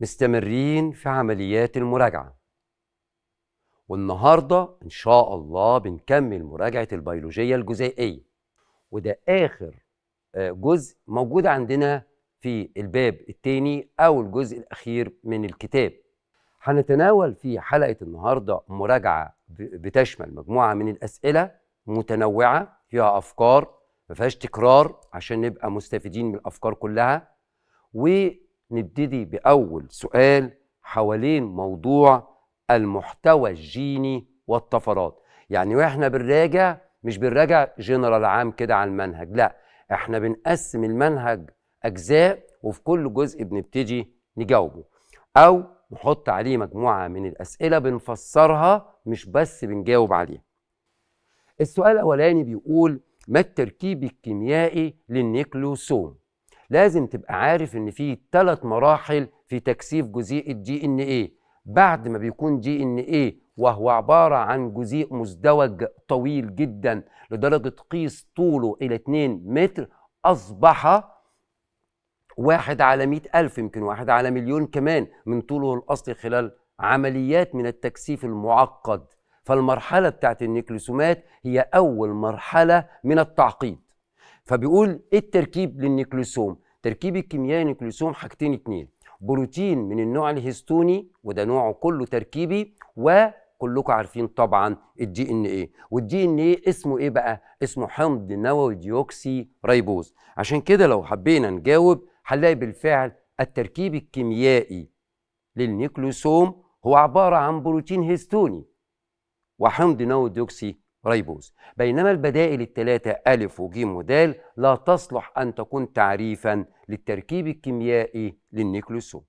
مستمرين في عمليات المراجعة والنهاردة إن شاء الله بنكمل مراجعة البيولوجية الجزيئية وده آخر آه، جزء موجود عندنا في الباب الثاني أو الجزء الأخير من الكتاب هنتناول في حلقة النهاردة مراجعة بتشمل مجموعة من الأسئلة متنوعة فيها أفكار ما فيهاش تكرار عشان نبقى مستفيدين من الأفكار كلها و نبتدي بأول سؤال حوالين موضوع المحتوى الجيني والطفرات يعني واحنا بنراجع مش بنراجع جنرال عام كده على المنهج لا احنا بنقسم المنهج أجزاء وفي كل جزء بنبتدي نجاوبه أو نحط عليه مجموعة من الأسئلة بنفسرها مش بس بنجاوب عليها السؤال الأولاني بيقول ما التركيب الكيميائي للنيكلوسوم لازم تبقى عارف ان في ثلاث مراحل في تكثيف جزيء الدي ان ايه بعد ما بيكون دي ان ايه وهو عبارة عن جزيء مزدوج طويل جدا لدرجة قيس طوله إلى 2 متر أصبح واحد على مئة ألف يمكن واحد على مليون كمان من طوله الأصلي خلال عمليات من التكثيف المعقد فالمرحلة بتاعت النيكلوسومات هي أول مرحلة من التعقيد فبيقول إيه التركيب للنيكلوسوم تركيب الكيميائي نيكليوسوم حاجتين اتنين بروتين من النوع الهستوني وده نوعه كله تركيبي وكلكم عارفين طبعا الدي ان ايه والدي ان ايه اسمه ايه بقى اسمه حمض نووي ديوكسي ريبوز عشان كده لو حبينا نجاوب هنلاقي بالفعل التركيب الكيميائي للنيكلوسوم هو عباره عن بروتين هيستوني وحمض نووي ديوكسي ريبوز بينما البدائل الثلاثة ألف وجيم ودال لا تصلح أن تكون تعريفا للتركيب الكيميائي للنيكلوسوم